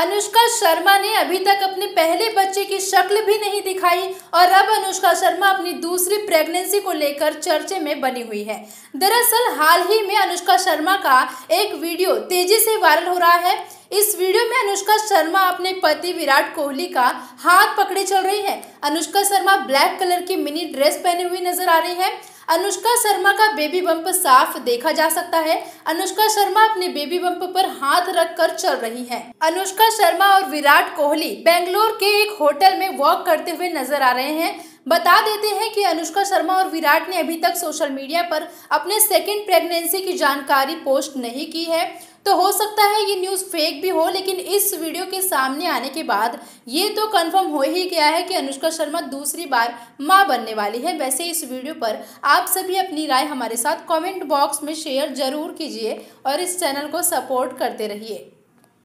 अनुष्का शर्मा ने अभी तक अपने पहले बच्चे की शक्ल भी नहीं दिखाई और अब अनुष्का शर्मा अपनी दूसरी प्रेगनेंसी को लेकर चर्चे में बनी हुई है दरअसल हाल ही में अनुष्का शर्मा का एक वीडियो तेजी से वायरल हो रहा है इस वीडियो में अनुष्का शर्मा अपने पति विराट कोहली का हाथ पकड़े चल रही है अनुष्का शर्मा ब्लैक कलर की मिनी ड्रेस पहने हुई नजर आ रही है अनुष्का शर्मा का बेबी बम्प साफ देखा जा सकता है अनुष्का शर्मा अपने बेबी बम्प पर हाथ रखकर चल रही हैं। अनुष्का शर्मा और विराट कोहली बेंगलोर के एक होटल में वॉक करते हुए नजर आ रहे हैं बता देते हैं कि अनुष्का शर्मा और विराट ने अभी तक सोशल मीडिया पर अपने सेकेंड प्रेगनेंसी की जानकारी पोस्ट नहीं की है तो हो सकता है ये न्यूज़ फेक भी हो लेकिन इस वीडियो के सामने आने के बाद ये तो कंफर्म हो ही गया है कि अनुष्का शर्मा दूसरी बार माँ बनने वाली है वैसे इस वीडियो पर आप सभी अपनी राय हमारे साथ कमेंट बॉक्स में शेयर जरूर कीजिए और इस चैनल को सपोर्ट करते रहिए